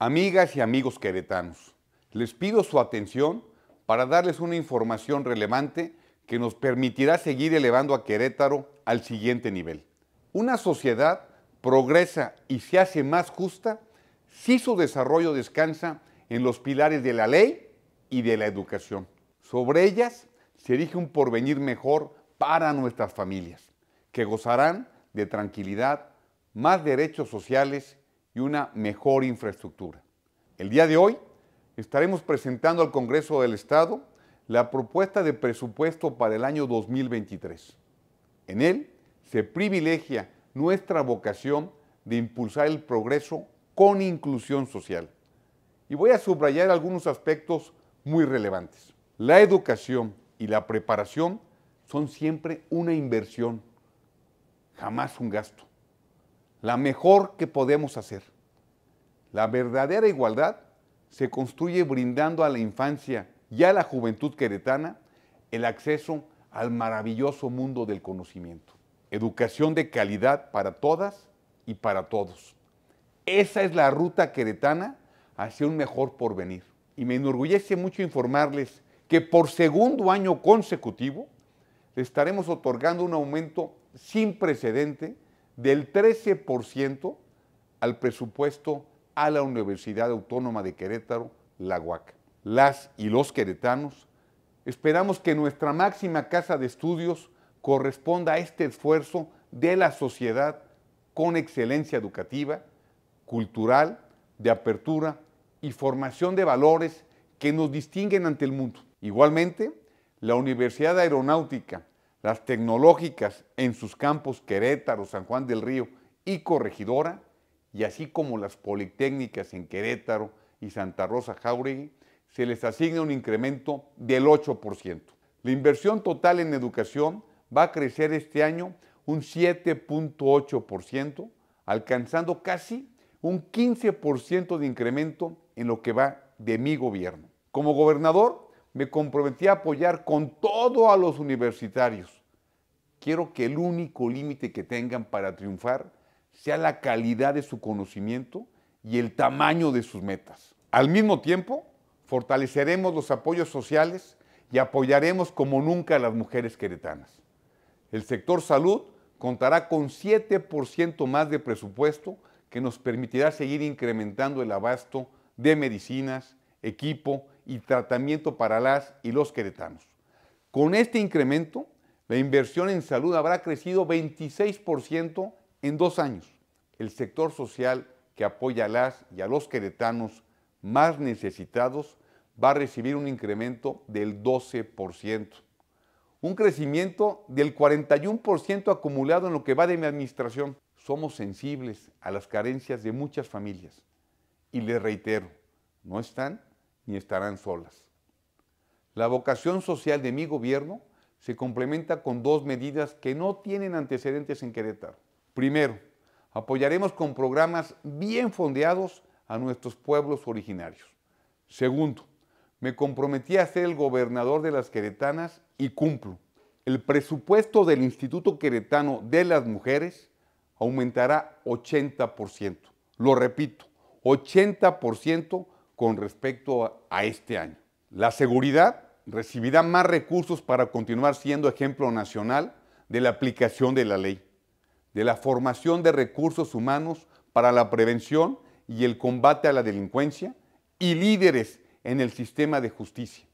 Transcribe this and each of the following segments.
Amigas y amigos queretanos, les pido su atención para darles una información relevante que nos permitirá seguir elevando a Querétaro al siguiente nivel. Una sociedad progresa y se hace más justa si su desarrollo descansa en los pilares de la ley y de la educación. Sobre ellas se erige un porvenir mejor para nuestras familias, que gozarán de tranquilidad, más derechos sociales y una mejor infraestructura. El día de hoy estaremos presentando al Congreso del Estado la propuesta de presupuesto para el año 2023. En él se privilegia nuestra vocación de impulsar el progreso con inclusión social. Y voy a subrayar algunos aspectos muy relevantes. La educación y la preparación son siempre una inversión, jamás un gasto la mejor que podemos hacer. La verdadera igualdad se construye brindando a la infancia y a la juventud queretana el acceso al maravilloso mundo del conocimiento. Educación de calidad para todas y para todos. Esa es la ruta queretana hacia un mejor porvenir. Y me enorgullece mucho informarles que por segundo año consecutivo le estaremos otorgando un aumento sin precedente del 13% al presupuesto a la Universidad Autónoma de Querétaro, la UAC. Las y los queretanos esperamos que nuestra máxima casa de estudios corresponda a este esfuerzo de la sociedad con excelencia educativa, cultural, de apertura y formación de valores que nos distinguen ante el mundo. Igualmente, la Universidad Aeronáutica las tecnológicas en sus campos Querétaro, San Juan del Río y Corregidora, y así como las politécnicas en Querétaro y Santa Rosa Jauregui, se les asigna un incremento del 8%. La inversión total en educación va a crecer este año un 7.8%, alcanzando casi un 15% de incremento en lo que va de mi gobierno. Como gobernador, me comprometí a apoyar con todo a los universitarios, Quiero que el único límite que tengan para triunfar sea la calidad de su conocimiento y el tamaño de sus metas. Al mismo tiempo, fortaleceremos los apoyos sociales y apoyaremos como nunca a las mujeres queretanas. El sector salud contará con 7% más de presupuesto que nos permitirá seguir incrementando el abasto de medicinas, equipo y tratamiento para las y los queretanos. Con este incremento la inversión en salud habrá crecido 26% en dos años. El sector social que apoya a las y a los queretanos más necesitados va a recibir un incremento del 12%. Un crecimiento del 41% acumulado en lo que va de mi administración. Somos sensibles a las carencias de muchas familias. Y les reitero, no están ni estarán solas. La vocación social de mi gobierno se complementa con dos medidas que no tienen antecedentes en Querétaro. Primero, apoyaremos con programas bien fondeados a nuestros pueblos originarios. Segundo, me comprometí a ser el gobernador de las queretanas y cumplo. El presupuesto del Instituto Queretano de las Mujeres aumentará 80%. Lo repito, 80% con respecto a este año. La seguridad recibirá más recursos para continuar siendo ejemplo nacional de la aplicación de la ley, de la formación de recursos humanos para la prevención y el combate a la delincuencia y líderes en el sistema de justicia,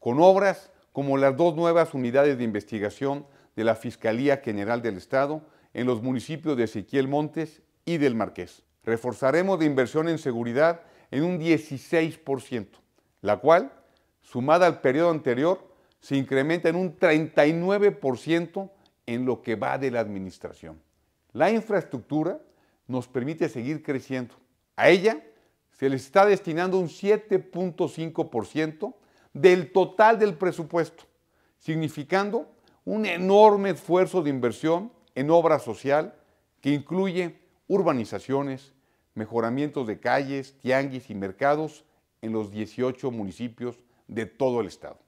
con obras como las dos nuevas unidades de investigación de la Fiscalía General del Estado en los municipios de Ezequiel Montes y del Marqués. Reforzaremos la inversión en seguridad en un 16%, la cual sumada al periodo anterior, se incrementa en un 39% en lo que va de la administración. La infraestructura nos permite seguir creciendo. A ella se le está destinando un 7.5% del total del presupuesto, significando un enorme esfuerzo de inversión en obra social que incluye urbanizaciones, mejoramientos de calles, tianguis y mercados en los 18 municipios de todo el Estado,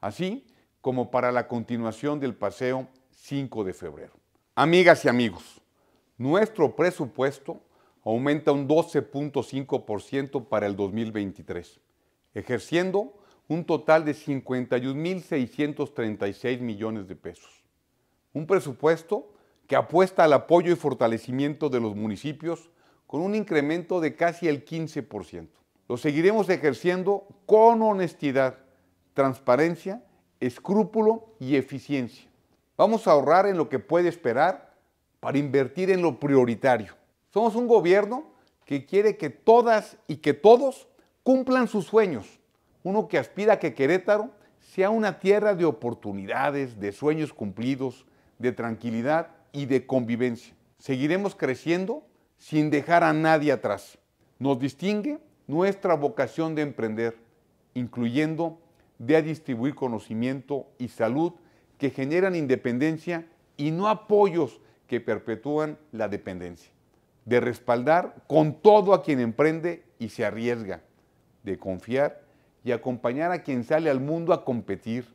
así como para la continuación del paseo 5 de febrero. Amigas y amigos, nuestro presupuesto aumenta un 12.5% para el 2023, ejerciendo un total de 51.636 millones de pesos. Un presupuesto que apuesta al apoyo y fortalecimiento de los municipios con un incremento de casi el 15%. Lo seguiremos ejerciendo con honestidad, transparencia, escrúpulo y eficiencia. Vamos a ahorrar en lo que puede esperar para invertir en lo prioritario. Somos un gobierno que quiere que todas y que todos cumplan sus sueños. Uno que aspira a que Querétaro sea una tierra de oportunidades, de sueños cumplidos, de tranquilidad y de convivencia. Seguiremos creciendo sin dejar a nadie atrás. Nos distingue nuestra vocación de emprender, incluyendo de distribuir conocimiento y salud que generan independencia y no apoyos que perpetúan la dependencia, de respaldar con todo a quien emprende y se arriesga, de confiar y acompañar a quien sale al mundo a competir,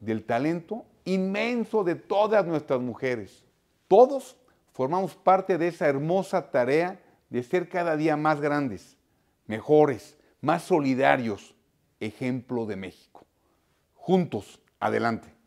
del talento inmenso de todas nuestras mujeres. Todos formamos parte de esa hermosa tarea de ser cada día más grandes, mejores, más solidarios, ejemplo de México. Juntos, adelante.